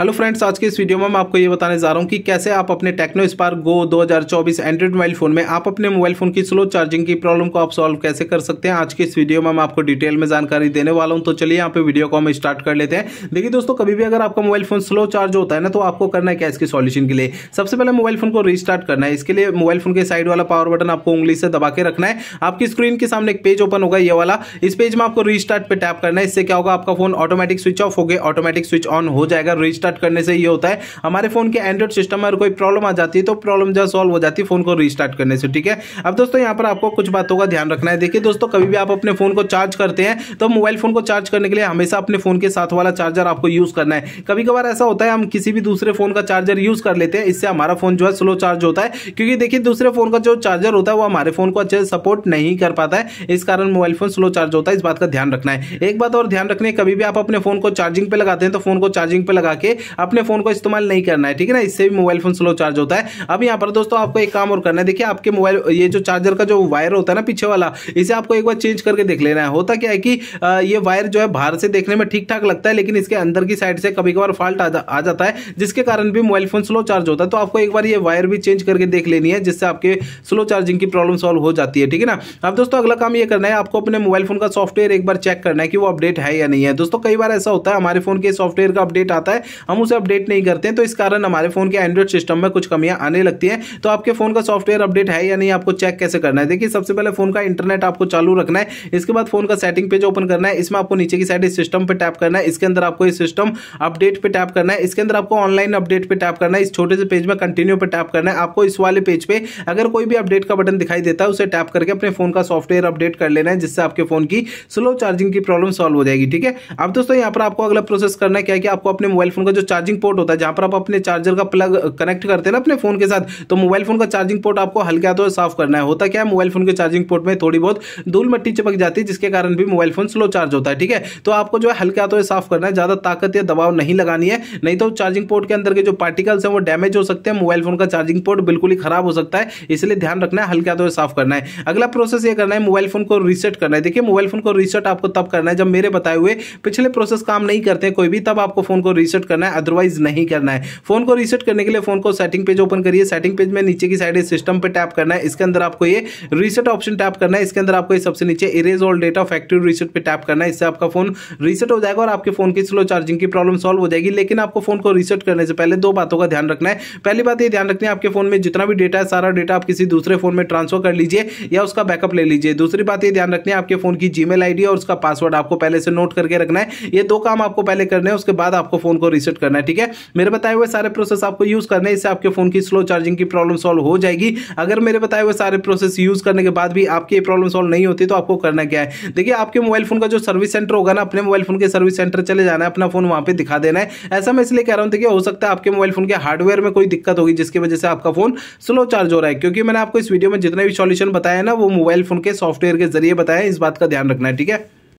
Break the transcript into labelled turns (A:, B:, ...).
A: hello friends आज के इस वीडियो में मैं आपको ये बताने जा रहा हूँ कि कैसे आप अपने Tecno Spark Go 2024 Android mobile phone में आप अपने मोबाइल फोन की स्लो चार्जिंग की प्रॉब्लम को आप सॉल्व कैसे कर सकते हैं आज के इस वीडियो में मैं आपको डिटेल में जानकारी देने वाला हूँ तो चलिए यहाँ पे वीडियो को हम स्टार्ट कर लेते हैं देखिए दोस्तों कभी भी अगर आपका मोबाइल फोन स्लो चार्ज होता है ना तो आपको करना है क्या इसके सॉल्यूशन के लिए सबसे पहले मोबाइल फोन को रिस्टार्ट करना है इसके लिए मोबाइल फोन के साइड वाला पावर बटन आपको उंगली से दबा के रखना है आपकी स्क्रीन के सामने एक पेज ओपन होगा ये वाला इस पेज में आपको रिस्टार्ट पे टैप करना है इससे क्या होगा आपका फोन ऑटोमेटिक स्विच ऑफ हो गया ऑटोमेटिक स्विच ऑन हो जाएगा रिस्टार्ट रिस्टार्ट करने से ये होता है हमारे फोन के एंड्रॉइड सिस्टम में कोई प्रॉब्लम आ जाती है तो प्रॉब्लम जो सॉल्व हो जाती है फोन को रिस्टार्ट करने से ठीक है अब दोस्तों यहाँ पर आपको कुछ बातों का ध्यान रखना है देखिए दोस्तों कभी भी आप अपने फोन को चार्ज करते हैं तो मोबाइल फोन को चार्ज करने के लिए हमेशा अपने फोन के साथ वाला चार्जर आपको यूज करना है कभी कभार ऐसा होता है हम किसी भी दूसरे फोन का चार्जर यूज कर लेते हैं इससे हमारा फोन जो है स्लो चार्ज होता है क्योंकि देखिए दूसरे फोन का जो चार्जर होता है वो हमारे फोन को अच्छे से सपोर्ट नहीं कर पाता है इस कारण मोबाइल फोन स्लो चार्ज होता है इस बात का ध्यान रखना है एक बात और ध्यान रखने कभी भी आप अपने फोन को चार्जिंग पे लगाते हैं तो फोन को चार्जिंग पे लगा के अपने फोन को इस्तेमाल नहीं करना है ठीक है ना इससे भी मोबाइल फोन स्लो चार्ज होता है अब यहाँ पर दोस्तों आपको एक काम और करना है देखिए आपके मोबाइल ये जो चार्जर का जो वायर होता है ना पीछे वाला इसे आपको एक बार चेंज करके देख लेना है होता क्या है कि ये वायर जो है बाहर से देखने में ठीक ठाक लगता है लेकिन इसके अंदर की साइड से कभी कभार फॉल्ट आ, जाता है जिसके कारण भी मोबाइल फोन स्लो चार्ज होता है तो आपको एक बार ये वायर भी चेंज करके देख लेनी है जिससे आपके स्लो चार्जिंग की प्रॉब्लम सॉल्व हो जाती है ठीक है ना अब दोस्तों अगला काम ये करना है आपको अपने मोबाइल फोन का सॉफ्टवेयर एक बार चेक करना है कि वो अपडेट है या नहीं है दोस्तों कई बार ऐसा होता है हमारे फोन के सॉफ्टवेयर का अपडेट आता है हम उसे अपडेट नहीं करते हैं तो इस कारण हमारे फ़ोन के एंड्रॉइड सिस्टम में कुछ कमियां आने लगती हैं तो आपके फ़ोन का सॉफ्टवेयर अपडेट है या नहीं आपको चेक कैसे करना है देखिए सबसे पहले फ़ोन का इंटरनेट आपको चालू रखना है इसके बाद फ़ोन का सेटिंग पेज ओपन करना है इसमें आपको नीचे की साइड सिस्टम पर टैप करना है इसके अंदर आपको इस सिस्टम अपडेट पर टैप करना है इसके अंदर आपको ऑनलाइन अपडेट पर टैप करना है इस छोटे से पेज में कंटिन्यू पर टैप करना है आपको इस वाले पेज पर अगर कोई भी अपडेट का बटन दिखाई देता है उसे टैप करके अपने फ़ोन का सॉफ्टवेयर अपडेट कर लेना है जिससे आपके फ़ोन की स्लो चार्जिंग की प्रॉब्लम सॉल्व हो जाएगी ठीक है अब दोस्तों यहाँ पर आपको अगला प्रोसेस करना है क्या कि आपको अपने मोबाइल फ़ोन का जो चार्जिंग पोर्ट होता है जहां पर आप अपने चार्जर का प्लग कनेक्ट करते हैं ना अपने फोन के साथ तो मोबाइल फोन का चार्जिंग पोर्ट आपको हल्के हाथों तो से साफ करना है होता क्या है मोबाइल फोन के चार्जिंग पोर्ट में थोड़ी बहुत धूल मट्टी चिपक जाती है जिसके कारण भी मोबाइल फोन स्लो चार्ज होता है ठीक है तो आपको जो है हल्के तो हाथों से साफ करना है ज़्यादा ताकत या दबाव नहीं लगानी है नहीं तो चार्जिंग पोर्ट के अंदर के जो पार्टिकल्स हैं वो डैमेज हो सकते हैं मोबाइल फोन का चार्जिंग पोर्ट बिल्कुल ही खराब हो सकता है इसलिए ध्यान रखना है हल्के तो हाथों से साफ करना है अगला प्रोसेस ये करना है मोबाइल फोन को रीसेट करना है देखिए मोबाइल फोन को रीसेट आपको तब करना है जब मेरे बताए हुए पिछले प्रोसेस काम नहीं करते कोई भी तब आपको फोन को रीसेट करना है अदरवाइज नहीं करना है फोन को रीसेट करने के लिए फोन को सेटिंग पेज ओपन करिए सेटिंग पेज में नीचे की साइड सिस्टम पर टैप करना है इसके अंदर आपको ये रीसेट ऑप्शन टैप करना है इसके अंदर आपको ये सबसे नीचे erase all data factory reset पर टैप करना है इससे आपका फोन रीसेट हो जाएगा और आपके फोन की स्लो चार्जिंग की प्रॉब्लम सॉल्व हो जाएगी लेकिन आपको फोन को रीसेट करने से पहले दो बातों का ध्यान रखना है पहली बात ये ध्यान रखनी है आपके फोन में जितना भी डेटा है सारा डेटा आप किसी दूसरे फोन में ट्रांसफर कर लीजिए या उसका बैकअप ले लीजिए दूसरी बात ये ध्यान रखनी है आपके फोन की जीमेल आईडी और उसका पासवर्ड आपको पहले से नोट करके रखना है ये दो काम आपको पहले करने हैं उसके बाद आपको फोन को रिसेट रीसेट करना है ठीक है मेरे बताए हुए सारे प्रोसेस आपको यूज करने इससे आपके फोन की स्लो चार्जिंग की प्रॉब्लम सॉल्व हो जाएगी अगर मेरे बताए हुए सारे प्रोसेस यूज करने के बाद भी आपकी प्रॉब्लम सॉल्व नहीं होती तो आपको करना क्या है देखिए आपके मोबाइल फोन का जो सर्विस सेंटर होगा ना अपने मोबाइल फोन के सर्विस सेंटर चले जाना है अपना फोन वहां पर दिखा देना है ऐसा मैं इसलिए कह रहा हूं देखिए हो सकता है आपके मोबाइल फोन के हार्डवेयर में कोई दिक्कत होगी जिसकी वजह से आपका फोन स्लो चार्ज हो रहा है क्योंकि मैंने आपको इस वीडियो में जितने भी सॉल्यूशन बताया ना वो मोबाइल फोन के सॉफ्टवेयर के जरिए बताया इस बात का ध्यान रखना है ठीक है